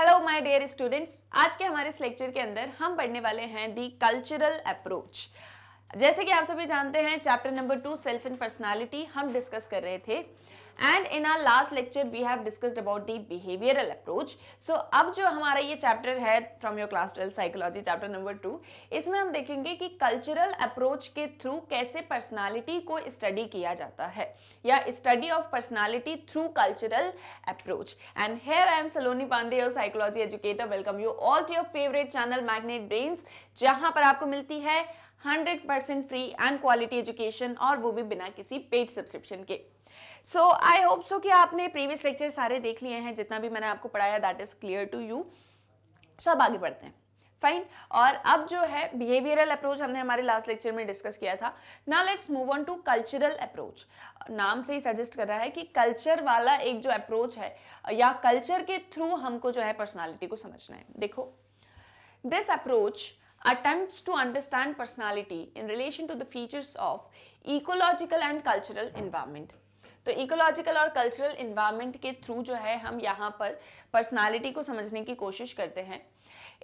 Hello my dear students आज के हमारे इस लेक्चर के अंदर हम पढ़ने वाले हैं दी कल्चरल अप्रोच जैसे कि आप सभी जानते हैं chapter number two self and personality हम डिस्कस कर रहे थे and in our last lecture we have discussed about the behavioural approach so अब जो हमारा ये चैप्टर है from your class twelve psychology chapter number two इसमें हम देखेंगे कि कल्चरल अप्रोच के थ्रू कैसे पर्सनालिटी को स्टडी किया जाता है या study of personality through cultural approach and here I am Saloni Pandey your psychology educator welcome you all to your favourite channel magnet brains जहां पर आपको मिलती है 100% फ्री एंड क्वालिटी एजुकेशन और वो भी बिना किसी पेड सब्सक्रिप्शन के सो आई होप सो कि आपने प्रीवियस लेक्चर सारे देख लिए हैं जितना भी मैंने आपको पढ़ाया that is clear to you so अब आगे बढ़ते हैं फाइन और अब जो है बिहेवियरल अप्रोच हमने हमारे लास्ट लेक्चर में डिस्कस किया था ना let's move on to cultural approach नाम से ही सजेस्ट कर रहा है कि कल्चर वाला एक जो अप्रोच है या कल्चर के थ्रू हमको जो है पर्सनालिटी को समझना है देखो this approach attempts to understand personality in relation to the features of ecological and cultural environment तो इकोलॉजिकल और कल्चरल इन्वायरमेंट के थ्रू जो है हम यहाँ पर पर्सनालिटी को समझने की कोशिश करते हैं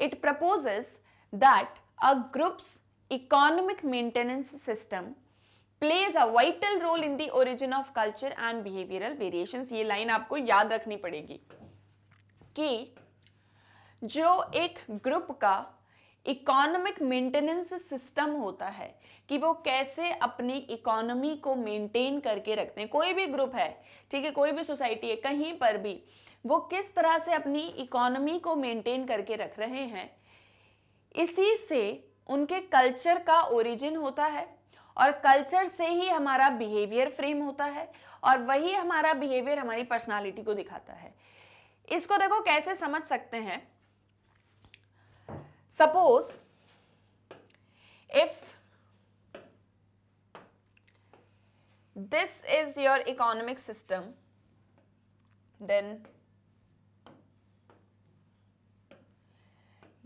it proposes that a groups economic maintenance system plays a vital role in the origin of culture and behavioural variation ये लाइन आपको याद रखनी पड़ेगी कि जो एक ग्रुप का इकोनॉमिक मेंटेनेंस सिस्टम होता है कि वो कैसे अपनी इकोनॉमी को मेंटेन करके रखते हैं कोई भी ग्रुप है ठीक है कोई भी सोसाइटी है कहीं पर भी वो किस तरह से अपनी इकोनॉमी को मेंटेन करके रख रहे हैं इसी से उनके कल्चर का ओरिजिन होता है और कल्चर से ही हमारा बिहेवियर फ्रेम होता है और वही हमारा बिहेवियर हमारी पर्सनालिटी को दिखाता है इसको देखो कैसे समझ सकते हैं Suppose if this is your economic system, then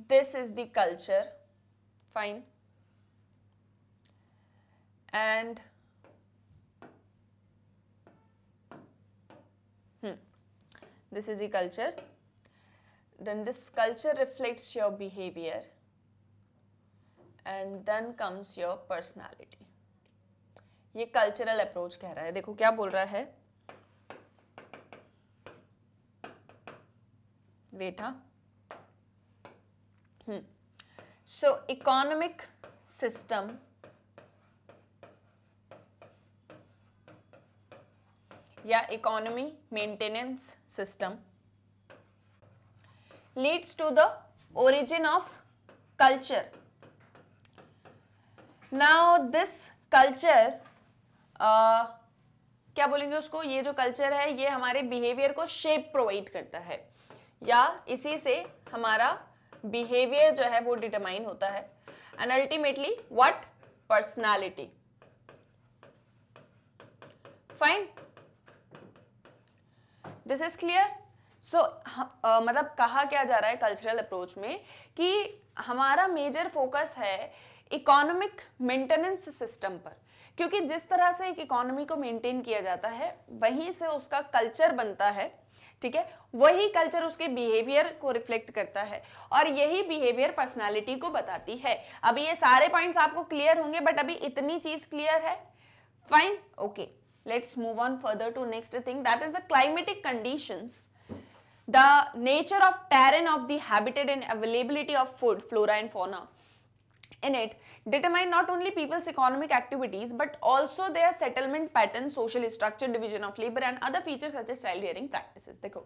this is the culture, fine. And hmm, this is the culture then this culture reflects your behavior and then comes your personality ये कल्चरल अप्रोच कह रहा है देखो क्या बोल रहा है बेटा सो इकोनॉमिक सिस्टम या economy maintenance system leads to the origin of culture. Now this culture uh, क्या बोलेंगे उसको ये जो कल्चर है ये हमारे बिहेवियर को शेप प्रोवाइड करता है या इसी से हमारा बिहेवियर जो है वो डिटरमाइन होता है and ultimately what personality fine this is clear so so, uh, मतलब कहा क्या जा रहा है कल्चरल अप्रोच में कि हमारा मेजर फोकस है इकोनॉमिक मेंटेनेंस सिस्टम पर क्योंकि जिस तरह से एक इकोनॉमी को मेंटेन किया जाता है वहीं से उसका कल्चर बनता है ठीक है वही कल्चर उसके बिहेवियर को रिफ्लेक्ट करता है और यही बिहेवियर पर्सनालिटी को बताती है अभी ये सारे पॉइंट्स आपको क्लियर होंगे बट अभी इतनी चीज क्लियर है fine okay let's move on further to next thing that is the climatic conditions the nature of terrain of the habitat and availability of food, flora and fauna in it determine not only people's economic activities but also their settlement pattern, social structure, division of labor and other features such as child rearing practices. देखो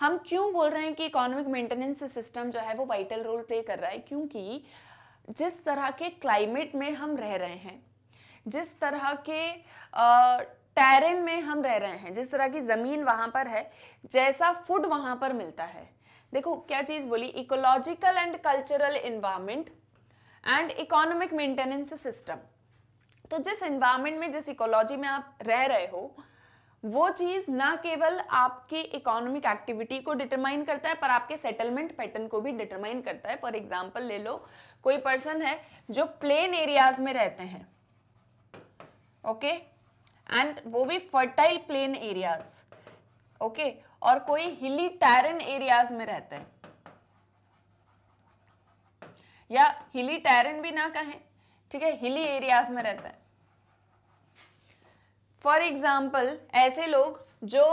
हम क्यों बोल रहे हैं कि economic maintenance system जो है वो वाइटल रोल प्ले कर रहा है क्योंकि जिस तरह के क्लाइमेट में हम रह रहे हैं जिस तरह के टेरेन में हम रह रहे हैं जिस तरह की ज़मीन वहां पर है जैसा फूड वहां पर मिलता है देखो क्या चीज़ बोली ecological and cultural environment and economic maintenance system तो जिस इन्वायरमेंट में जिस इकोलॉजी में आप रह रहे हो वो चीज़ ना केवल आपकी इकोनॉमिक एक्टिविटी को डिटरमाइन करता है पर आपके सेटलमेंट पैटर्न को भी डिटरमाइन करता है फॉर एग्जाम्पल ले लो कोई पर्सन है जो प्लेन एरियाज में रहते हैं ओके okay? एंड वो भी फर्टाइल प्लेन एरियाज ओके और कोई हिली टैरन एरियाज में रहते हैं या हिली टैरन भी ना कहें ठीक है हिली एरियाज में रहता है फॉर एग्जाम्पल ऐसे लोग जो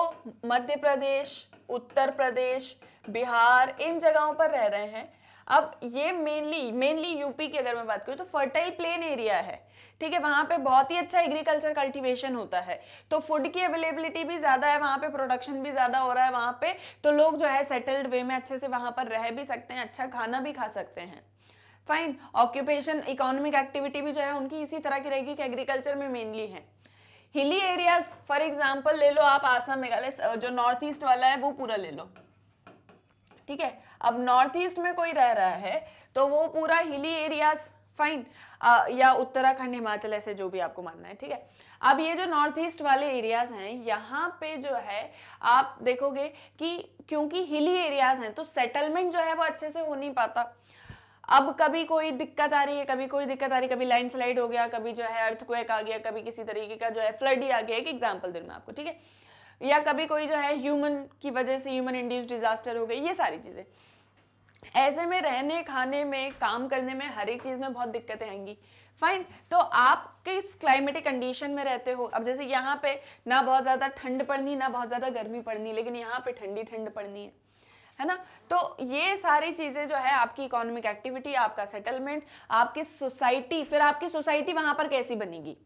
मध्य प्रदेश उत्तर प्रदेश बिहार इन जगहों पर रह रहे हैं अब ये मेनली मेनली यूपी की अगर मैं बात करूँ तो फर्टाइल प्लेन एरिया है ठीक है वहां पे बहुत ही अच्छा एग्रीकल्चर कल्टीवेशन होता है तो फूड की अवेलेबिलिटी भी ज़्यादा है वहां पे प्रोडक्शन भी ज़्यादा हो रहा है वहां पे तो लोग जो है सेटल्ड वे में अच्छे से वहां पर रह भी सकते हैं अच्छा खाना भी खा सकते हैं फाइन ऑक्यूपेशन इकोनॉमिक एक्टिविटी भी जो है उनकी इसी तरह की रहेगी कि एग्रीकल्चर में मेनली है हिली एरियाज फॉर एग्जाम्पल ले लो आप आसाम मेघालय जो नॉर्थ ईस्ट वाला है वो पूरा ले लो ठीक है अब नॉर्थ ईस्ट में कोई रह रहा है तो वो पूरा हिली एरियाज फाइन या उत्तराखंड हिमाचल ऐसे जो भी आपको मानना है ठीक है अब ये जो नॉर्थ ईस्ट वाले एरियाज हैं यहाँ पे जो है आप देखोगे कि क्योंकि हिली एरियाज हैं तो सेटलमेंट जो है वो अच्छे से हो नहीं पाता अब कभी कोई दिक्कत आ रही है कभी कोई दिक्कत आ रही है कभी लैंडस्लाइड हो गया कभी जो है अर्थक्वेक आ गया कभी किसी तरीके का जो है फ्लड ही आ गया एक एग्जाम्पल दिन में आपको ठीक है या कभी कोई जो है ह्यूमन की वजह से ह्यूमन इंड्यूस डिजास्टर हो गई ये सारी चीज़ें ऐसे में रहने खाने में काम करने में हर एक चीज़ में बहुत दिक्कतें आएंगी फाइन तो आप किस क्लाइमेटिक कंडीशन में रहते हो अब जैसे यहाँ पे ना बहुत ज़्यादा ठंड पड़नी ना बहुत ज़्यादा गर्मी पड़नी लेकिन यहाँ पे ठंडी ठंड पड़नी है है ना तो ये सारी चीज़ें जो है आपकी इकोनॉमिक एक्टिविटी आपका सेटलमेंट आपकी सोसाइटी फिर आपकी सोसाइटी वहाँ पर कैसी बनेगी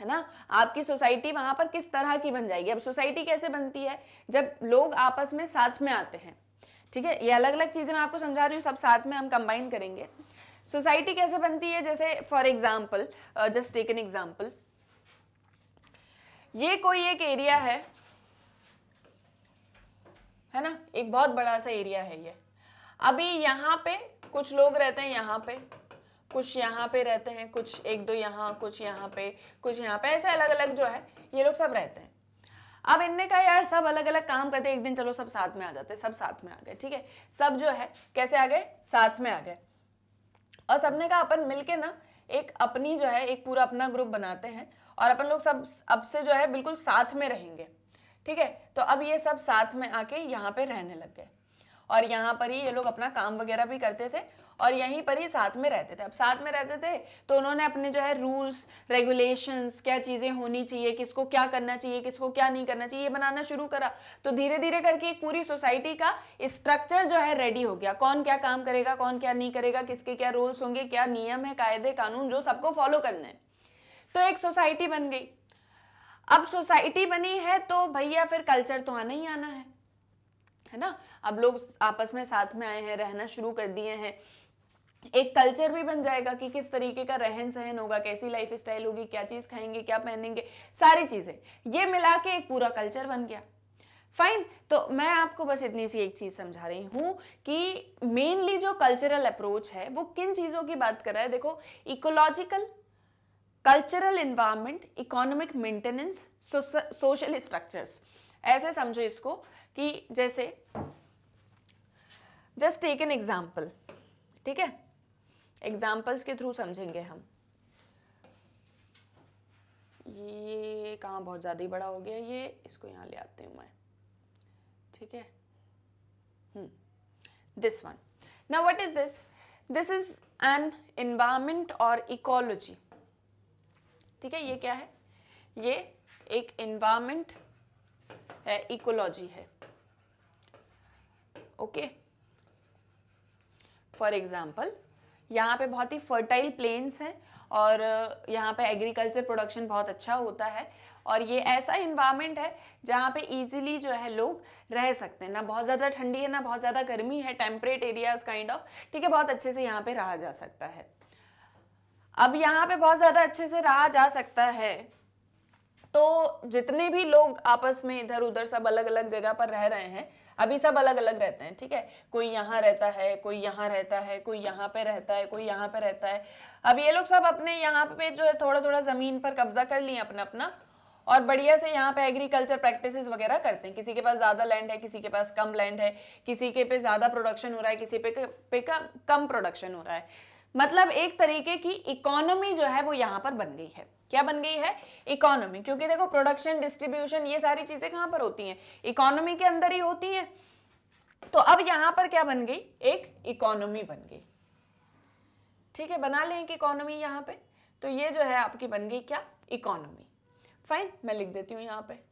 है ना आपकी सोसाइटी वहाँ पर किस तरह की बन जाएगी अब सोसाइटी कैसे बनती है जब लोग आपस में साथ में आते हैं ठीक है ये अलग अलग चीज़ें मैं आपको समझा रही हूँ सब साथ में हम कंबाइन करेंगे सोसाइटी कैसे बनती है जैसे for example just take an example ये कोई एक एरिया है है ना एक बहुत बड़ा सा एरिया है ये अभी यहाँ पे कुछ लोग रहते हैं यहाँ पे कुछ यहाँ पे रहते हैं कुछ एक दो यहाँ कुछ यहाँ पे कुछ यहाँ पे ऐसे अलग अलग जो है ये लोग सब रहते हैं अब इनने कहा यार सब अलग अलग काम करते एक दिन चलो सब साथ में आ जाते सब साथ में आ गए ठीक है सब जो है कैसे आ गए साथ में आ गए और सबने कहा अपन मिलके ना एक अपनी जो है एक पूरा अपना ग्रुप बनाते हैं और अपन लोग सब अब से जो है बिल्कुल साथ में रहेंगे ठीक है तो अब ये सब साथ में आके यहाँ पे रहने लग गए और यहाँ पर ही ये लोग अपना काम वगैरह भी करते थे और यहीं पर ही साथ में रहते थे अब साथ में रहते थे तो उन्होंने अपने जो है रूल्स रेगुलेशंस क्या चीज़ें होनी चाहिए किसको क्या करना चाहिए किसको क्या नहीं करना चाहिए ये बनाना शुरू करा तो धीरे धीरे करके एक पूरी सोसाइटी का स्ट्रक्चर जो है रेडी हो गया कौन क्या काम करेगा कौन क्या नहीं करेगा किसके क्या रूल्स होंगे क्या नियम है कायदे कानून जो सबको फॉलो करने हैं तो एक सोसाइटी बन गई अब सोसाइटी बनी है तो भैया फिर कल्चर तो आना ही आना है है ना अब लोग आपस में साथ में आए हैं रहना शुरू कर दिए हैं एक कल्चर भी बन जाएगा कि किस तरीके का रहन सहन होगा कैसी लाइफ स्टाइल होगी क्या चीज़ खाएंगे क्या पहनेंगे सारी चीज़ें ये मिला के एक पूरा कल्चर बन गया फाइन तो मैं आपको बस इतनी सी एक चीज़ समझा रही हूँ कि मेनली जो कल्चरल अप्रोच है वो किन चीज़ों की बात कर रहा है देखो ecological cultural environment economic maintenance social structures ऐसे समझो इसको कि जैसे जस्ट टेक एन एग्जाम्पल ठीक है एग्जाम्पल्स के थ्रू समझेंगे हम ये कहाँ बहुत ज़्यादा ही बड़ा हो गया ये इसको यहाँ ले आती हूँ मैं ठीक है दिस वन ना what is this this is an environment और इकोलॉजी ठीक है ये क्या है ये एक इन्वायरमेंट है इकोलॉजी है ओके फॉर एग्जाम्पल यहाँ पे बहुत ही फर्टाइल प्लेन्स हैं और uh, यहाँ पे एग्रीकल्चर प्रोडक्शन बहुत अच्छा होता है और ये ऐसा इन्वायरमेंट है जहाँ पे इजीली जो है लोग रह सकते हैं ना बहुत ज़्यादा ठंडी है ना बहुत ज़्यादा गर्मी है टेम्परेट एरियाज काइंड ऑफ ठीक है बहुत अच्छे से यहाँ पे रहा जा सकता है अब यहाँ पे बहुत ज़्यादा अच्छे से रहा जा सकता है तो जितने भी लोग आपस में इधर उधर सब अलग अलग जगह पर रह रहे हैं अभी सब अलग अलग रहते हैं ठीक है कोई यहाँ रहता है कोई यहाँ रहता है कोई यहाँ पे रहता है कोई यहाँ पे रहता है अब ये लोग सब अपने यहाँ पे जो है थोड़ा थोड़ा ज़मीन पर कब्जा कर लिए अपना अपना और बढ़िया से यहाँ पे एग्रीकल्चर प्रैक्टिसेस वगैरह करते हैं किसी के पास ज़्यादा लैंड है किसी के पास कम लैंड है किसी के पे ज़्यादा प्रोडक्शन हो रहा है किसी पे पे का कम प्रोडक्शन हो रहा है मतलब एक तरीके की इकोनॉमी जो है वो यहाँ पर बन गई है क्या बन गई है इकोनॉमी क्योंकि देखो प्रोडक्शन डिस्ट्रीब्यूशन ये सारी चीजें कहां पर होती हैं इकोनॉमी के अंदर ही होती हैं तो अब यहां पर क्या बन गई एक इकोनॉमी बन गई ठीक है बना लें एक इकोनॉमी यहां पे तो ये जो है आपकी बन गई क्या इकोनॉमी फाइन मैं लिख देती हूं यहां पर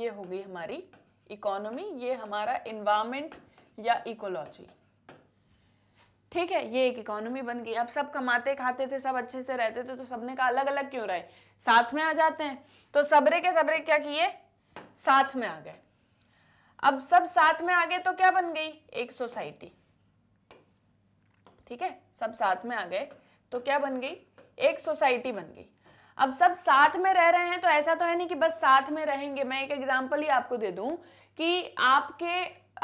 यह हो गई हमारी इकोनॉमी ये हमारा इन्वायरमेंट या इकोलॉजी ठीक है ये एक इकोनॉमी बन गई अब सब कमाते खाते थे सब अच्छे से रहते थे तो सबने कहा अलग अलग क्यों रहे साथ में आ जाते हैं तो सबरे के सबरे क्या किए साथ में आ गए अब सब साथ में आ गए तो क्या बन गई एक सोसाइटी ठीक है सब साथ में आ गए तो क्या बन गई एक सोसाइटी बन गई अब सब साथ में रह रहे हैं तो ऐसा तो है नहीं कि बस साथ में रहेंगे मैं एक एग्जांपल ही आपको दे दूं कि आपके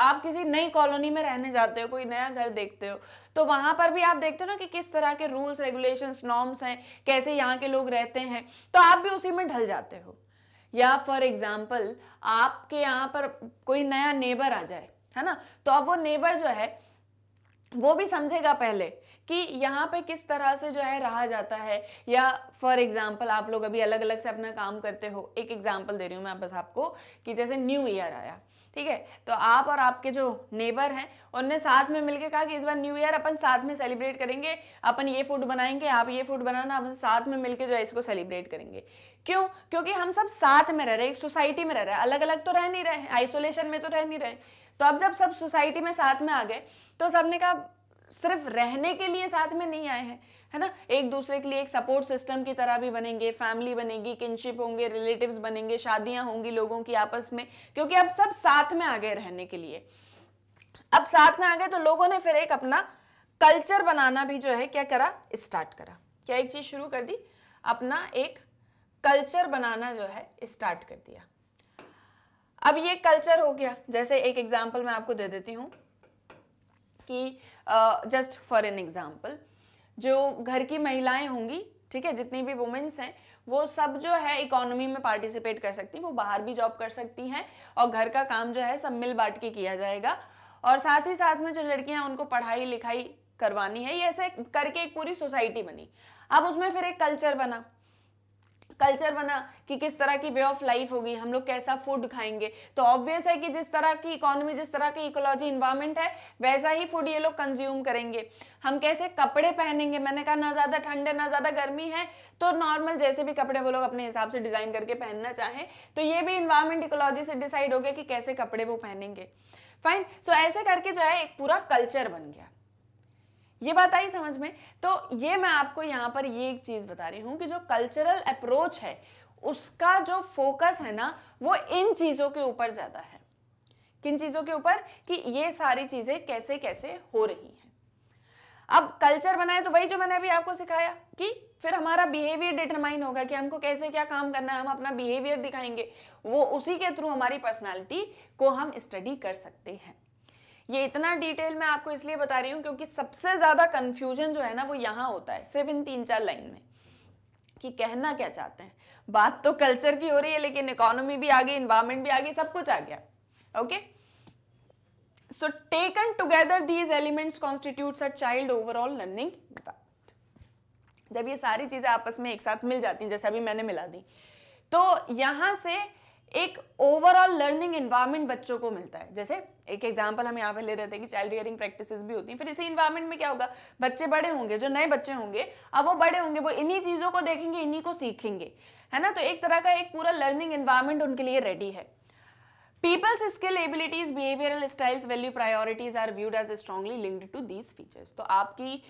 आप किसी नई कॉलोनी में रहने जाते हो कोई नया घर देखते हो तो वहां पर भी आप देखते हो ना कि किस तरह के रूल्स रेगुलेशन नॉर्म्स हैं कैसे यहाँ के लोग रहते हैं तो आप भी उसी में ढल जाते हो या फॉर एग्जाम्पल आपके यहाँ पर कोई नया नेबर आ जाए है ना तो अब वो नेबर जो है वो भी समझेगा पहले कि यहाँ पे किस तरह से जो है रहा जाता है या फॉर एग्जाम्पल आप लोग अभी अलग अलग से अपना काम करते हो एक एग्जाम्पल दे रही हूँ मैं बस आपको कि जैसे न्यू ईयर आया ठीक है तो आप और आपके जो नेबर हैं उनने साथ में मिलके कहा कि इस बार न्यू ईयर अपन साथ में सेलिब्रेट करेंगे अपन ये फूड बनाएंगे आप ये फूड बनाना अपन साथ में मिलके जो है इसको सेलिब्रेट करेंगे क्यों क्योंकि हम सब साथ में रह रहे एक सोसाइटी में रह रहे हैं अलग अलग तो रह नहीं रहे आइसोलेशन में तो रह नहीं रहे तो अब जब सब सोसाइटी में साथ में आ गए तो सबने कहा सिर्फ रहने के लिए साथ में नहीं आए हैं है ना एक दूसरे के लिए एक सपोर्ट सिस्टम की तरह भी बनेंगे फैमिली बनेगी किनशिप होंगे रिलेटिव्स बनेंगे शादियां होंगी लोगों की आपस में क्योंकि अब सब साथ में आ गए रहने के लिए अब साथ में आ गए तो लोगों ने फिर एक अपना कल्चर बनाना भी जो है क्या करा स्टार्ट करा क्या एक चीज़ शुरू कर दी अपना एक कल्चर बनाना जो है स्टार्ट कर दिया अब ये कल्चर हो गया जैसे एक एग्जाम्पल मैं आपको दे देती हूँ कि जस्ट फॉर एन एग्जाम्पल जो घर की महिलाएं होंगी ठीक है जितनी भी वुमेन्स हैं वो सब जो है इकोनॉमी में पार्टिसिपेट कर सकती हैं वो बाहर भी जॉब कर सकती हैं और घर का काम जो है सब मिल बांट के किया जाएगा और साथ ही साथ में जो लड़कियां उनको पढ़ाई लिखाई करवानी है ये ऐसे करके एक पूरी सोसाइटी बनी अब उसमें फिर एक कल्चर बना कल्चर बना कि किस तरह की वे ऑफ लाइफ होगी हम लोग कैसा फूड खाएंगे तो ऑब्वियस है कि जिस तरह की इकोनॉमी जिस तरह की इकोलॉजी इन्वायरमेंट है वैसा ही फूड ये लोग कंज्यूम करेंगे हम कैसे कपड़े पहनेंगे मैंने कहा ना ज़्यादा ठंड है ना ज़्यादा गर्मी है तो नॉर्मल जैसे भी कपड़े वो लोग अपने हिसाब से डिज़ाइन करके पहनना चाहें तो ये भी इन्वायरमेंट इकोलॉजी से डिसाइड हो गया कि कैसे कपड़े वो पहनेंगे फाइन सो so, ऐसे करके जो है एक पूरा कल्चर बन गया ये बात आई समझ में तो ये मैं आपको यहाँ पर ये एक चीज़ बता रही हूँ कि जो कल्चरल अप्रोच है उसका जो फोकस है ना वो इन चीज़ों के ऊपर ज़्यादा है किन चीज़ों के ऊपर कि ये सारी चीज़ें कैसे कैसे हो रही हैं अब कल्चर बनाए तो वही जो मैंने अभी आपको सिखाया कि फिर हमारा बिहेवियर डिटरमाइन होगा कि हमको कैसे क्या काम करना है हम अपना बिहेवियर दिखाएंगे वो उसी के थ्रू हमारी पर्सनैलिटी को हम स्टडी कर सकते हैं ये इतना डिटेल मैं आपको इसलिए बता रही हूँ क्योंकि सबसे ज़्यादा कन्फ्यूजन जो है ना वो यहाँ होता है सिर्फ इन तीन चार लाइन में कि कहना क्या चाहते हैं बात तो कल्चर की हो रही है लेकिन इकोनॉमी भी आ गई इन्वायरमेंट भी आ गई सब कुछ आ गया okay so taken together these elements constitute a child overall learning जब ये सारी चीज़ें आपस में एक साथ मिल जाती हैं जैसे अभी मैंने मिला दी तो यहां से एक ओवरऑल लर्निंग इन्वायरमेंट बच्चों को मिलता है जैसे एक एग्जाम्पल हम यहाँ पे ले रहे थे कि चाइल्ड रियरिंग प्रैक्टिस भी होती हैं फिर इसी इन्वायरमेंट में क्या होगा बच्चे बड़े होंगे जो नए बच्चे होंगे अब वो बड़े होंगे वो इन्हीं चीज़ों को देखेंगे इन्हीं को सीखेंगे है ना तो एक तरह का एक पूरा लर्निंग एनवायरमेंट उनके लिए रेडी है people's skill abilities behavioural styles value priorities are viewed as strongly linked to these features तो आपकी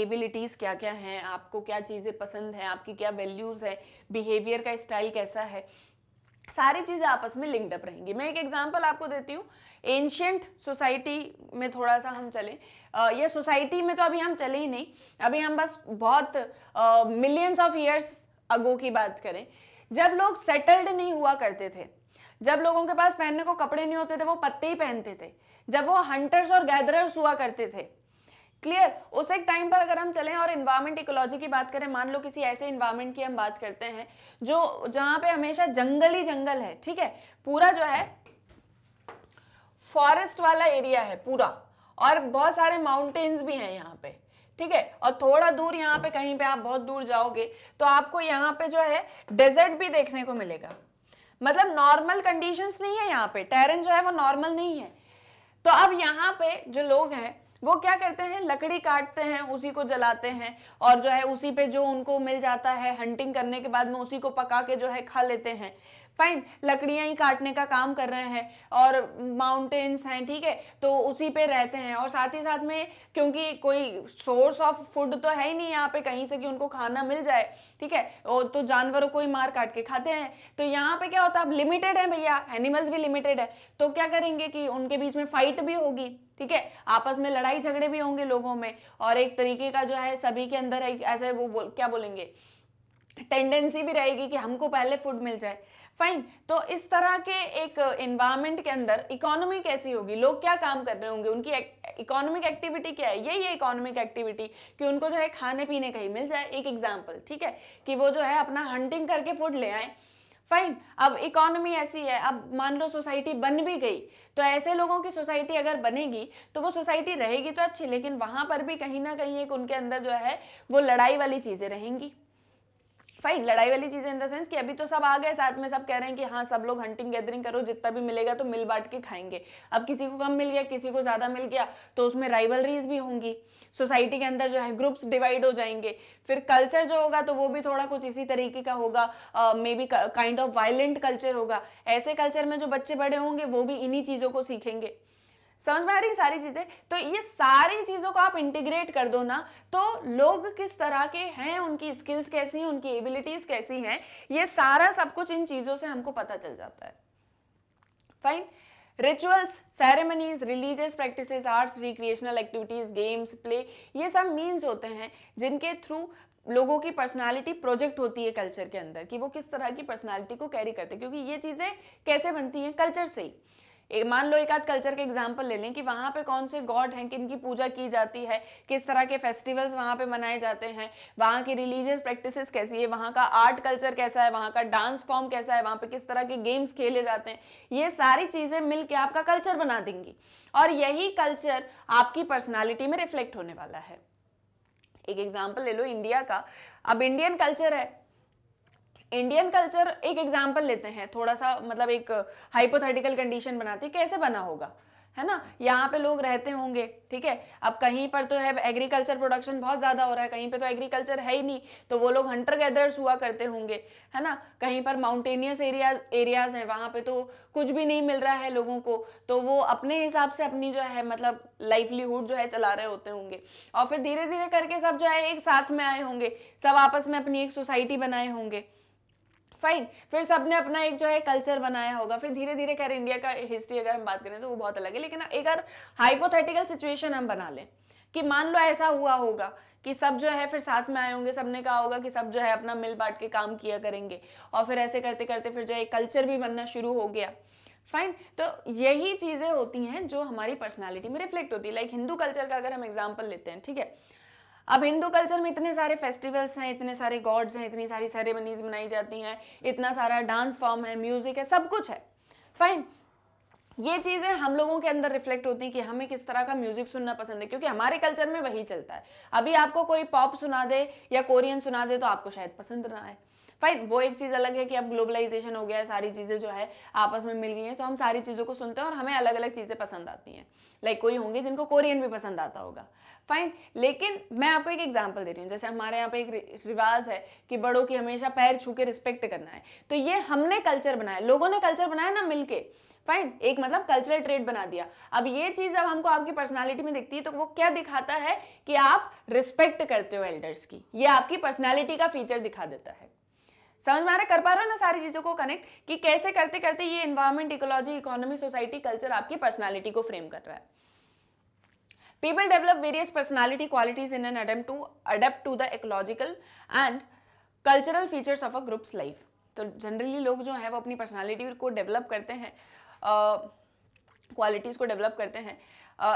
एबिलिटीज़ uh, क्या क्या हैं आपको क्या चीज़ें पसंद हैं आपकी क्या वैल्यूज़ है बिहेवियर का स्टाइल कैसा है सारी चीज़ें आपस में लिंक्ड अप रहेंगी मैं एक एग्जांपल आपको देती हूँ एंशियंट सोसाइटी में थोड़ा सा हम चलें आ, या सोसाइटी में तो अभी हम चले ही नहीं अभी हम बस बहुत मिलियंस ऑफ ईयर्स अगो की बात करें जब लोग सेटल्ड नहीं हुआ करते थे जब लोगों के पास पहनने को कपड़े नहीं होते थे वो पत्ते ही पहनते थे जब वो हंटर्स और गैदरर्स हुआ करते थे क्लियर उस एक टाइम पर अगर हम चलें और इन्वायरमेंट इकोलॉजी की बात करें मान लो किसी ऐसे इन्वायरमेंट की हम बात करते हैं जो जहाँ पे हमेशा जंगल ही जंगल है ठीक है पूरा जो है फॉरेस्ट वाला एरिया है पूरा और बहुत सारे माउंटेन्स भी हैं यहाँ पे ठीक है और थोड़ा दूर यहाँ पे कहीं पे आप बहुत दूर जाओगे तो आपको यहाँ पे जो है डेजर्ट भी देखने को मिलेगा मतलब नॉर्मल कंडीशंस नहीं है यहाँ पे टेरेन जो है वो नॉर्मल नहीं है तो अब यहाँ पे जो लोग हैं वो क्या करते हैं लकड़ी काटते हैं उसी को जलाते हैं और जो है उसी पे जो उनको मिल जाता है हंटिंग करने के बाद में उसी को पका के जो है खा लेते हैं फाइन लकड़ियाँ ही काटने का काम कर रहे हैं और माउंटेन्स हैं ठीक है तो उसी पे रहते हैं और साथ ही साथ में क्योंकि कोई सोर्स ऑफ फूड तो है ही नहीं यहाँ पे कहीं से कि उनको खाना मिल जाए ठीक है और तो जानवरों को ही मार काट के खाते हैं तो यहाँ पे क्या होता है अब लिमिटेड है भैया एनिमल्स भी लिमिटेड है तो क्या करेंगे कि उनके बीच में फाइट भी होगी ठीक है आपस में लड़ाई झगड़े भी होंगे लोगों में और एक तरीके का जो है सभी के अंदर ऐसे वो बोल क्या बोलेंगे टेंडेंसी भी रहेगी कि हमको पहले फूड मिल जाए फाइन तो इस तरह के एक इन्वायरमेंट uh, के अंदर इकोनॉमी कैसी होगी लोग क्या काम कर रहे होंगे उनकी इकोनॉमिक एक्टिविटी क्या है यही है इकोनॉमिक एक्टिविटी कि उनको जो है खाने पीने कहीं मिल जाए एक एग्जाम्पल ठीक है कि वो जो है अपना हंटिंग करके फूड ले आए फाइन अब इकोनॉमी ऐसी है अब मान लो सोसाइटी बन भी गई तो ऐसे लोगों की सोसाइटी अगर बनेगी तो वो सोसाइटी रहेगी तो अच्छी लेकिन वहां पर भी कहीं ना कहीं एक उनके अंदर जो है वो लड़ाई वाली चीज़ें रहेंगी फाइन लड़ाई वाली चीज इन द सेंस कि अभी तो सब आ गए साथ में सब कह रहे हैं कि हाँ सब लोग हंटिंग गैदरिंग करो जितना भी मिलेगा तो मिल बांट के खाएंगे अब किसी को कम मिल गया किसी को ज़्यादा मिल गया तो उसमें राइवलरीज भी होंगी सोसाइटी के अंदर जो है ग्रुप्स डिवाइड हो जाएंगे फिर कल्चर जो होगा तो वो भी थोड़ा कुछ इसी तरीके का होगा maybe kind of violent culture होगा ऐसे कल्चर में जो बच्चे बड़े होंगे वो भी इन्हीं चीज़ों को सीखेंगे समझ में आ रही सारी चीज़ें तो ये सारी चीज़ों को आप इंटीग्रेट कर दो ना तो लोग किस तरह के हैं उनकी स्किल्स कैसी हैं उनकी एबिलिटीज़ कैसी हैं ये सारा सब कुछ इन चीज़ों से हमको पता चल जाता है fine rituals ceremonies religious practices arts recreational activities games play ये सब मीन्स होते हैं जिनके थ्रू लोगों की पर्सनालिटी प्रोजेक्ट होती है कल्चर के अंदर कि वो किस तरह की पर्सनालिटी को कैरी करते हैं क्योंकि ये चीज़ें कैसे बनती हैं कल्चर से ही मान लो एक आध कल्चर के एग्जाम्पल ले लें कि वहाँ पे कौन से गॉड हैं किन की पूजा की जाती है किस तरह के फेस्टिवल्स वहाँ पे मनाए जाते हैं वहाँ की रिलीजियस प्रैक्टिसेस कैसी है वहाँ का आर्ट कल्चर कैसा है वहाँ का डांस फॉर्म कैसा है वहाँ पे किस तरह के गेम्स खेले जाते हैं ये सारी चीज़ें मिल के आपका कल्चर बना देंगी और यही कल्चर आपकी पर्सनैलिटी में रिफ्लेक्ट होने वाला है एक एग्जाम्पल ले लो इंडिया का अब इंडियन कल्चर है इंडियन कल्चर एक एग्जाम्पल लेते हैं थोड़ा सा मतलब एक हाइपोथेटिकल कंडीशन बनाते हैं कैसे बना होगा है ना यहाँ पे लोग रहते होंगे ठीक है अब कहीं पर तो है एग्रीकल्चर प्रोडक्शन बहुत ज़्यादा हो रहा है कहीं पे तो एग्रीकल्चर है ही नहीं तो वो लोग हंटर गैदर्स हुआ करते होंगे है ना कहीं पर माउंटेनियस एरिया एरियाज हैं वहाँ पे तो कुछ भी नहीं मिल रहा है लोगों को तो वो अपने हिसाब से अपनी जो है मतलब लाइवलीहुड जो है चला रहे होते होंगे और फिर धीरे धीरे करके सब जो है एक साथ में आए होंगे सब आपस में अपनी एक सोसाइटी बनाए होंगे फाइन फिर सबने अपना एक जो है कल्चर बनाया होगा फिर धीरे धीरे खैर इंडिया का हिस्ट्री अगर हम बात करें तो वो बहुत अलग है लेकिन एक अगर हाइपोथेटिकल सिचुएशन हम बना लें कि मान लो ऐसा हुआ होगा कि सब जो है फिर साथ में आए होंगे सबने कहा होगा कि सब जो है अपना मिल बांट के काम किया करेंगे और फिर ऐसे करते करते फिर जो है कल्चर भी बनना शुरू हो गया फाइन तो यही चीज़ें होती हैं जो हमारी पर्सनालिटी में रिफ्लेक्ट होती है लाइक हिंदू कल्चर का अगर हम एग्जाम्पल लेते हैं ठीक है अब हिंदू कल्चर में इतने सारे फेस्टिवल्स हैं इतने सारे गॉड्स हैं इतनी सारी सेरेमनीज मनाई जाती हैं इतना सारा डांस फॉर्म है म्यूजिक है सब कुछ है फाइन ये चीज़ें हम लोगों के अंदर रिफ्लेक्ट होती हैं कि हमें किस तरह का म्यूजिक सुनना पसंद है क्योंकि हमारे कल्चर में वही चलता है अभी आपको कोई पॉप सुना दे या कोरियन सुना दे तो आपको शायद पसंद ना आए फाइन वो एक चीज़ अलग है कि अब ग्लोबलाइजेशन हो गया है सारी चीज़ें जो है आपस में मिल गई हैं तो हम सारी चीज़ों को सुनते हैं और हमें अलग अलग चीज़ें पसंद आती हैं लाइक like कोई होंगे जिनको कोरियन भी पसंद आता होगा फाइन लेकिन मैं आपको एक एग्जाम्पल दे रही हूँ जैसे हमारे यहाँ पे एक रिवाज है कि बड़ों की हमेशा पैर छू के रिस्पेक्ट करना है तो ये हमने कल्चर बनाया लोगों ने कल्चर बनाया ना मिलके फाइन एक मतलब कल्चरल ट्रेड बना दिया अब ये चीज़ अब हमको आपकी पर्सनालिटी में दिखती है तो वो क्या दिखाता है कि आप रिस्पेक्ट करते हो एल्डर्स की ये आपकी पर्सनालिटी का फीचर दिखा देता है समझ में आ रहा कर पा रहे हो ना सारी चीज़ों को कनेक्ट कि कैसे करते करते ये environment ecology economy society culture आपकी पर्सनालिटी को फ्रेम कर रहा है people develop various personality qualities in an attempt to adapt to the ecological and cultural features of a group's life तो जनरली लोग जो है वो अपनी पर्सनैलिटी को डेवलप करते हैं क्वालिटीज़ uh, को डेवलप करते हैं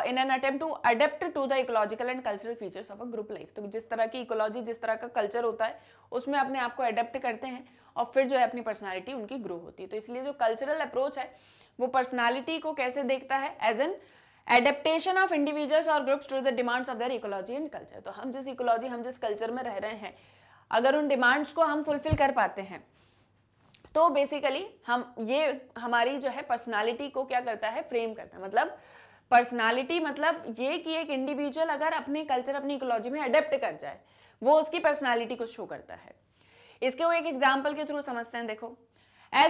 in an attempt to adapt to the ecological and cultural features of a group life तो जिस तरह की इकोलॉजी जिस तरह का कल्चर होता है उसमें अपने आप को अडेप्ट करते हैं और फिर जो है अपनी पर्सनैलिटी उनकी ग्रो होती है तो इसलिए जो कल्चरल अप्रोच है वो पर्सनैलिटी को कैसे देखता है as an adaptation of individuals और groups to the demands of their ecology and culture तो हम जिस इकोलॉजी हम जिस कल्चर में रह रहे हैं अगर उन डिमांड्स को हम फुलफिल कर पाते हैं तो बेसिकली हम ये हमारी जो है पर्सनालिटी को क्या करता है फ्रेम करता है मतलब पर्सनालिटी मतलब ये कि एक इंडिविजुअल अगर अपने कल्चर अपनी इकोलॉजी में अडेप्ट कर जाए वो उसकी पर्सनालिटी को शो करता है इसके वो एक एग्जाम्पल के थ्रू समझते हैं देखो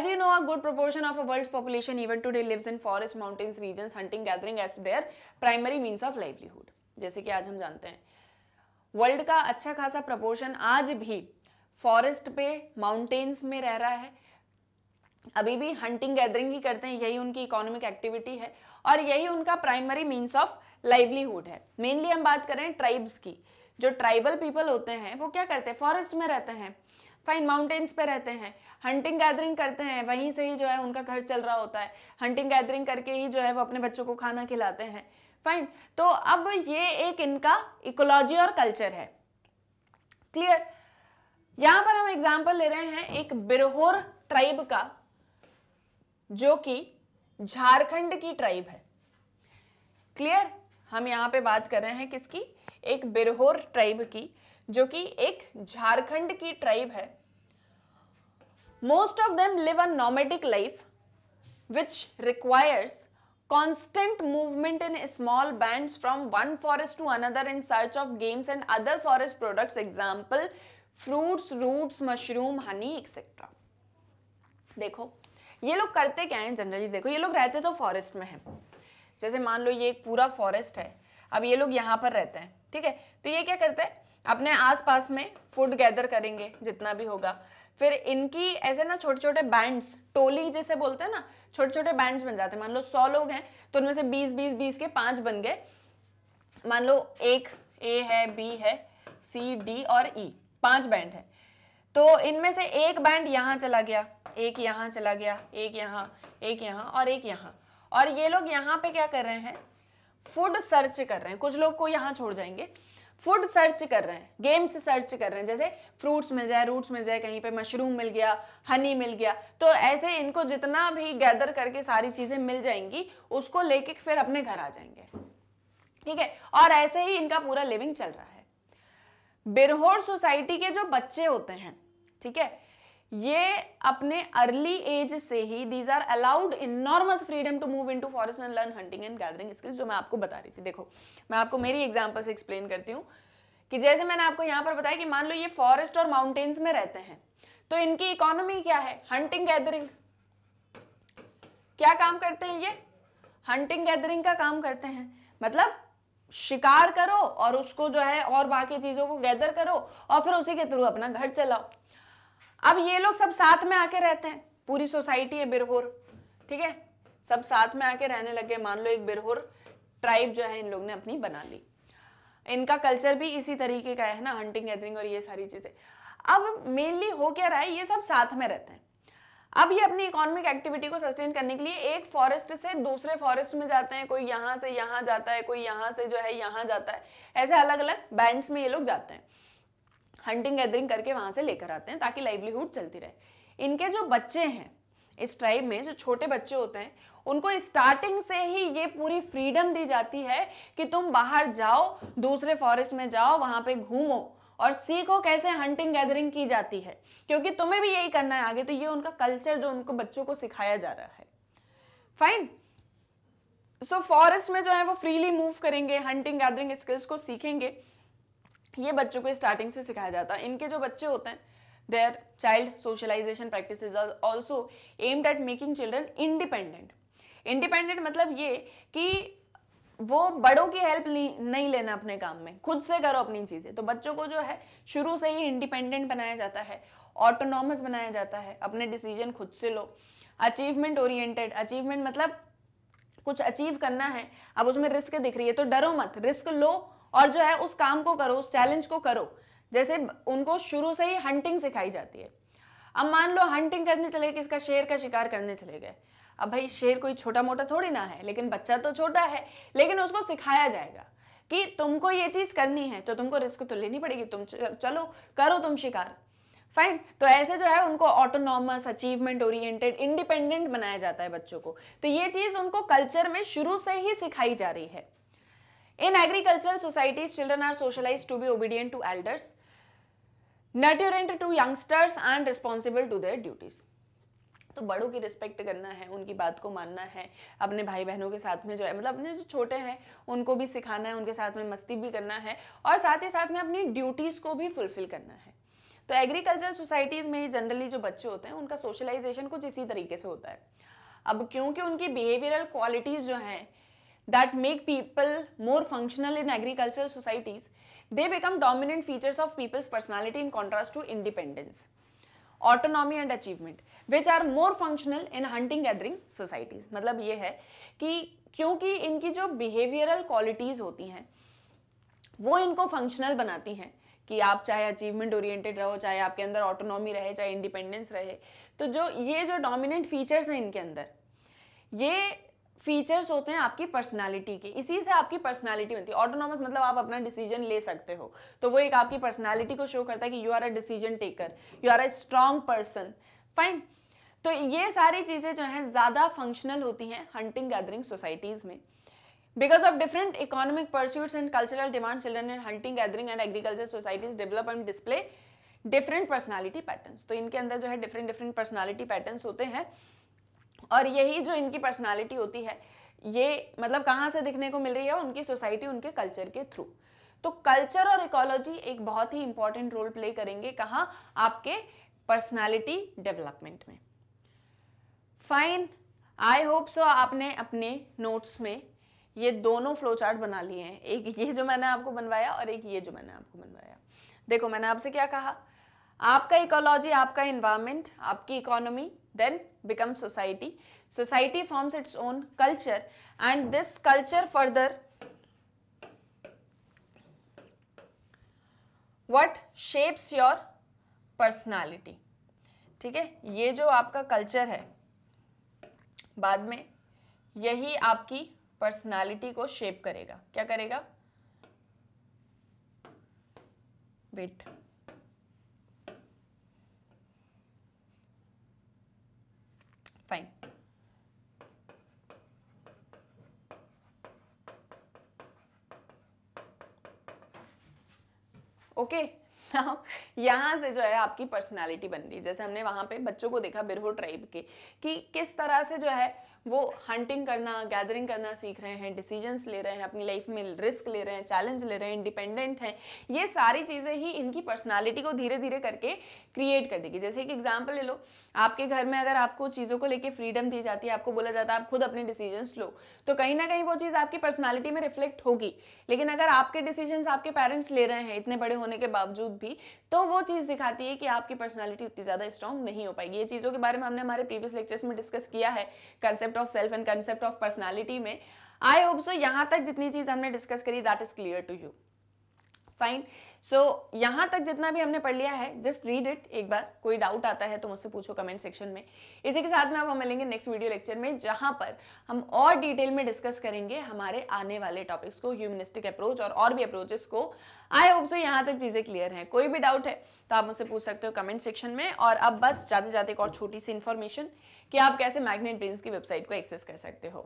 you know a good proportion of a world population even today lives in forest mountains region hunting gathering as their primary means of livelihood जैसे कि आज हम जानते हैं वर्ल्ड का अच्छा खासा प्रपोर्शन आज भी फॉरेस्ट पे माउंटेन्स में रह रहा है अभी भी हंटिंग गैदरिंग ही करते हैं यही उनकी इकोनॉमिक एक्टिविटी है और यही उनका प्राइमरी मीन्स ऑफ लाइवलीहुड है मेनली हम बात करें ट्राइब्स की जो ट्राइबल पीपल होते हैं वो क्या करते हैं फॉरेस्ट में रहते हैं फाइन माउंटेन्स पे रहते हैं हंटिंग गैदरिंग करते हैं वहीं से ही जो है उनका घर चल रहा होता है हंटिंग गैदरिंग करके ही जो है वो अपने बच्चों को खाना खिलाते हैं फाइन तो अब ये एक इनका इकोलॉजी और कल्चर है क्लियर यहाँ पर हम एग्जाम्पल ले रहे हैं एक बिरहोर ट्राइब का जो कि झारखंड की ट्राइब है क्लियर हम यहां पे बात कर रहे हैं किसकी एक बिरहोर ट्राइब की जो कि एक झारखंड की ट्राइब है most of them live a nomadic life which requires constant movement in small band from one forest to another in search of games and other forest product example fruits roots mushroom honey etcetera देखो ये लोग करते क्या हैं generally देखो ये लोग रहते तो फॉरेस्ट में हैं जैसे मान लो ये एक पूरा फॉरेस्ट है अब ये लोग यहाँ पर रहते हैं ठीक है तो ये क्या करते हैं अपने आसपास में फूड गैदर करेंगे जितना भी होगा फिर इनकी ऐसे ना छोटे छोटे बैंड्स टोली जैसे बोलते हैं ना छोटे छोटे बैंड्स बन जाते हैं मान लो सौ लोग हैं तो उनमें से बीस बीस बीस के पांच बन गए मान लो एक ए है बी है सी डी और ई e, पांच बैंड है तो इनमें से एक बैंड यहाँ चला गया एक यहाँ चला गया एक यहाँ एक यहाँ और एक यहाँ और ये लोग यहाँ पे क्या कर रहे हैं फूड सर्च कर रहे हैं कुछ लोग को यहाँ छोड़ जाएंगे फूड सर्च कर रहे हैं गेम्स सर्च कर रहे हैं जैसे फ्रूट्स मिल जाए रूट्स मिल जाए कहीं पे मशरूम मिल गया हनी मिल गया तो ऐसे इनको जितना भी गैदर करके सारी चीज़ें मिल जाएंगी उसको लेके फिर अपने घर आ जाएंगे ठीक है और ऐसे ही इनका पूरा लिविंग चल रहा है बिरहोर सोसाइटी के जो बच्चे होते हैं ठीक है ये अपने अर्ली एज से ही these are allowed enormous freedom to move into forest and learn hunting and gathering skills जो मैं आपको बता रही थी देखो मैं आपको मेरी एग्जांपल से एक्सप्लेन करती हूँ कि जैसे मैंने आपको यहाँ पर बताया कि मान लो ये फॉरेस्ट और माउंटेन्स में रहते हैं तो इनकी इकोनॉमी क्या है हंटिंग गैदरिंग क्या काम करते हैं ये हंटिंग गैदरिंग का काम करते हैं मतलब शिकार करो और उसको जो है और बाकी चीज़ों को गैदर करो और फिर उसी के थ्रू अपना घर चलाओ अब ये लोग सब साथ में आके रहते हैं पूरी सोसाइटी है बिरहोर ठीक है सब साथ में आके रहने लगे मान लो एक बिरहोर ट्राइब जो है इन लोग ने अपनी बना ली इनका कल्चर भी इसी तरीके का है ना हंटिंग गैदरिंग और ये सारी चीज़ें अब मेनली हो क्या रहा है ये सब साथ में रहते हैं अब ये अपनी इकोनॉमिक एक्टिविटी को सस्टेन करने के लिए एक फॉरेस्ट से दूसरे फॉरेस्ट में जाते हैं कोई यहाँ से यहाँ जाता है कोई यहाँ से जो है यहाँ जाता है ऐसे अलग अलग बैंड्स में ये लोग जाते हैं हंटिंग गैदरिंग करके वहाँ से लेकर आते हैं ताकि लाइवलीहुड चलती रहे इनके जो बच्चे हैं इस ट्राइब में जो छोटे बच्चे होते हैं उनको स्टार्टिंग से ही ये पूरी फ्रीडम दी जाती है कि तुम बाहर जाओ दूसरे फॉरेस्ट में जाओ वहाँ पे घूमो और सीखो कैसे हंटिंग गैदरिंग की जाती है क्योंकि तुम्हें भी यही करना है आगे तो ये उनका कल्चर जो उनको बच्चों को सिखाया जा रहा है फाइन सो फॉरेस्ट में जो है वो फ्रीली मूव करेंगे हंटिंग गैदरिंग स्किल्स को सीखेंगे ये बच्चों को स्टार्टिंग से सिखाया जाता है इनके जो बच्चे होते हैं their child socialisation practice also aimed at making children independent independent मतलब ये कि वो बड़ों की हेल्प नहीं लेना अपने काम में खुद से करो अपनी चीज़ें तो बच्चों को जो है शुरू से ही इंडिपेंडेंट बनाया जाता है ऑटोनॉमस बनाया जाता है अपने डिसीजन खुद से लो अचीवमेंट ओरिएंटेड अचीवमेंट मतलब कुछ अचीव करना है अब उसमें रिस्क दिख रही है तो डरो मत रिस्क लो और जो है उस काम को करो उस चैलेंज को करो जैसे उनको शुरू से ही हंटिंग सिखाई जाती है अब मान लो हंटिंग करने चले गए किसका शेर का शिकार करने चले गए अब भाई शेर कोई छोटा मोटा थोड़ी ना है लेकिन बच्चा तो छोटा है लेकिन उसको सिखाया जाएगा कि तुमको ये चीज़ करनी है तो तुमको रिस्क तो लेनी पड़ेगी तुम चलो करो तुम शिकार फाइन तो ऐसे जो है उनको ऑटोनॉमस अचीवमेंट ओरिएंटेड इंडिपेंडेंट बनाया जाता है बच्चों को तो ये चीज़ उनको कल्चर में शुरू से ही सिखाई जा रही है in agricultural societies children are socialise to be obedient to elders nurturant to youngsters and responsible to their duties तो बड़ों की रिस्पेक्ट करना है उनकी बात को मानना है अपने भाई बहनों के साथ में जो है मतलब अपने जो छोटे हैं उनको भी सिखाना है उनके साथ में मस्ती भी करना है और साथ ही साथ में अपनी ड्यूटीज़ को भी फुलफिल करना है तो एग्रीकल्चरल सोसाइटीज़ में जनरली जो बच्चे होते हैं उनका सोशलाइजेशन कुछ इसी तरीके से होता है अब क्योंकि उनकी बिहेवियरल क्वालिटीज़ जो हैं that make people more functional in agricultural societies, they become dominant features of people's personality in contrast to independence, autonomy and achievement, which are more functional in hunting gathering societies. मतलब ये है कि क्योंकि इनकी जो behavioural qualities होती हैं वो इनको फंक्शनल बनाती हैं कि आप चाहे अचीवमेंट ओरिएंटेड रहो चाहे आपके अंदर ऑटोनॉमी रहे चाहे इंडिपेंडेंस रहे तो जो ये जो डोमिनेंट फीचर्स हैं इनके अंदर ये फीचर्स होते हैं आपकी पर्सनालिटी के इसी से आपकी पर्सनालिटी बनती है ऑटोनॉमस मतलब आप अपना डिसीजन ले सकते हो तो वो एक आपकी पर्सनालिटी को शो करता है कि you are a decision taker you are a strong person fine तो ये सारी चीजें जो हैं ज्यादा फंक्शनल होती हैं हंटिंग गैदरिंग सोसाइटीज में because of different economic pursuits and cultural demand children and hunting gathering and agriculture societies develop and display different personality pattern तो इनके अंदर जो है डिफरेंट डिफरेंट पर्सनालिटी पैटर्न होते हैं और यही जो इनकी पर्सनालिटी होती है ये मतलब कहाँ से दिखने को मिल रही है उनकी सोसाइटी उनके कल्चर के थ्रू तो कल्चर और इकोलॉजी एक बहुत ही इंपॉर्टेंट रोल प्ले करेंगे कहाँ आपके पर्सनालिटी डेवलपमेंट में फाइन आई होप सो आपने अपने नोट्स में ये दोनों फ्लो चार्ट बना लिए हैं एक ये जो मैंने आपको बनवाया और एक ये जो मैंने आपको बनवाया देखो मैंने आपसे क्या कहा आपका इकोलॉजी आपका इन्वायरमेंट आपकी economy then become society. Society forms its own culture and this culture further what shapes your personality. ठीक है ये जो आपका कल्चर है बाद में यही आपकी पर्सनालिटी को शेप करेगा क्या करेगा वेट ओके यहाँ से जो है आपकी पर्सनालिटी बन रही जैसे हमने वहाँ पे बच्चों को देखा बिरहो ट्राइब के कि किस तरह से जो है वो हंटिंग करना गैदरिंग करना सीख रहे हैं डिसीजंस ले रहे हैं अपनी लाइफ में रिस्क ले रहे हैं चैलेंज ले रहे हैं इंडिपेंडेंट हैं ये सारी चीज़ें ही इनकी पर्सनालिटी को धीरे धीरे करके क्रिएट कर देगी जैसे कि एग्जाम्पल ले लो आपके घर में अगर आपको चीज़ों को लेकर फ्रीडम दी जाती है आपको बोला जाता है आप खुद अपने डिसीजंस लो तो कहीं ना कहीं वो चीज़ आपकी पर्सनैलिटी में रिफ्लेक्ट होगी लेकिन अगर आपके डिसीजंस आपके पेरेंट्स ले रहे हैं इतने बड़े होने के बावजूद भी तो वो चीज़ दिखाती है कि आपकी पर्सनैलिटी उतनी ज़्यादा स्ट्रॉन्ग नहीं हो पाएगी ये चीज़ों के बारे में हमने हमारे प्रीवियस लेक्चर्स में डिस्कस किया है कर concept of self and concept of personality में आई होप सो यहाँ तक जितनी चीज़ हमने डिस्कस करी that is clear to you fine so so, यहाँ तक जितना भी हमने पढ़ लिया है जस्ट रीड इट एक बार कोई डाउट आता है तो मुझसे पूछो कमेंट सेक्शन में इसी के साथ में अब हम मिलेंगे नेक्स्ट वीडियो लेक्चर में जहाँ पर हम और डिटेल में डिस्कस करेंगे हमारे आने वाले टॉपिक्स को ह्यूमनिस्टिक अप्रोच और और भी अप्रोचेस को आई होप सो यहाँ तक चीज़ें क्लियर हैं कोई भी डाउट है तो आप मुझसे पूछ सकते हो कमेंट सेक्शन में और अब बस जाते जाते एक और छोटी सी इन्फॉर्मेशन कि आप कैसे मैग्नेट ब्रेन्स की वेबसाइट को एक्सेस कर सकते हो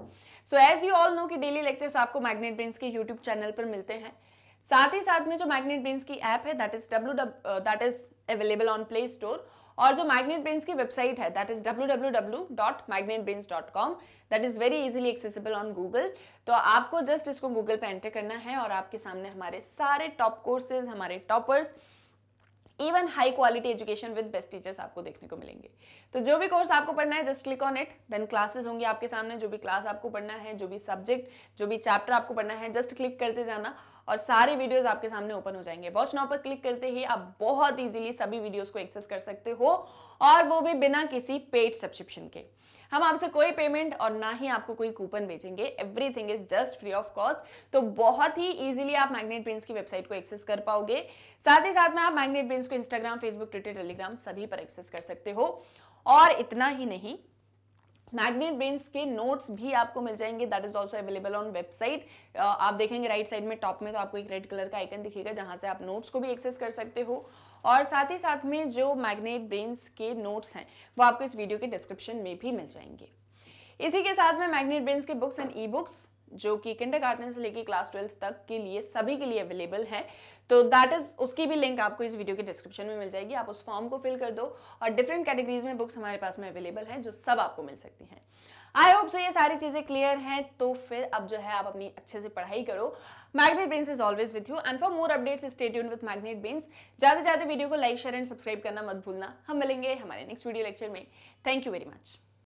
so as you all know कि डेली लेक्चर्स आपको मैग्नेट ब्रेन्स के यूट्यूब चैनल पर मिलते हैं साथ ही साथ में जो मैग्नेट ब्रेन्स की ऐप है that is W that is available on Play Store और जो मैग्नेट ब्रेन्स की वेबसाइट है that is W W W dot Magnet Brains dot com that is very easily accessible on Google तो आपको just इसको Google पे enter करना है और आपके सामने हमारे सारे टॉप कोर्सेज हमारे toppers even high quality education with best teachers आपको देखने को मिलेंगे तो जो भी कोर्स आपको पढ़ना है just click on it then classes होंगी आपके सामने जो भी क्लास आपको पढ़ना है जो भी सब्जेक्ट जो भी चैप्टर आपको पढ़ना है जस्ट क्लिक करते जाना और सारे वीडियोस आपके सामने ओपन हो जाएंगे वॉच नाउ पर क्लिक करते ही आप बहुत इजीली सभी वीडियोस को एक्सेस कर सकते हो और वो भी बिना किसी पेड सब्सक्रिप्शन के हम आपसे कोई पेमेंट और ना ही आपको कोई कूपन भेजेंगे everything is just free of cost तो बहुत ही इजीली आप मैग्नेट प्रिंस की वेबसाइट को एक्सेस कर पाओगे साथ ही साथ में आप मैग्नेट प्रिंस को इंस्टाग्राम फेसबुक ट्विटर टेलीग्राम सभी पर एक्सेस कर सकते हो और इतना ही नहीं मैग्नेट ब्रेन्स के नोट्स भी आपको मिल जाएंगे that is also available on website आप देखेंगे राइट right साइड में टॉप में तो आपको एक रेड कलर का आइकन दिखेगा जहां से आप नोट्स को भी एक्सेस कर सकते हो और साथ ही साथ में जो मैग्नेट ब्रेन्स के नोट्स हैं वो आपको इस वीडियो के डिस्क्रिप्शन में भी मिल जाएंगे इसी के साथ में मैग्नेट ब्रेन्स के बुक्स एंड ई बुक्स जो कि किंडर गार्डन से लेकर क्लास ट्वेल्थ तक के लिए सभी के लिए अवेलेबल है तो दैट इज उसकी भी लिंक आपको इस वीडियो के डिस्क्रिप्शन में मिल जाएगी आप उस फॉर्म को फिल कर दो और डिफरेंट कैटेगरीज में बुक्स हमारे पास में अवेलेबल हैं जो सब आपको मिल सकती हैं आई होप सो ये सारी चीज़ें क्लियर हैं तो फिर अब जो है आप अपनी अच्छे से पढ़ाई करो Magnet Brains is always with you and for more updates stay यून विथ मैग्नेट बेन्स ज़्यादा ज़्यादा वीडियो को लाइक शेयर एंड सब्सक्राइब करना मत भूलना हम मिलेंगे हमारे नेक्स्ट वीडियो लेक्चर में थैंक यू वेरी मच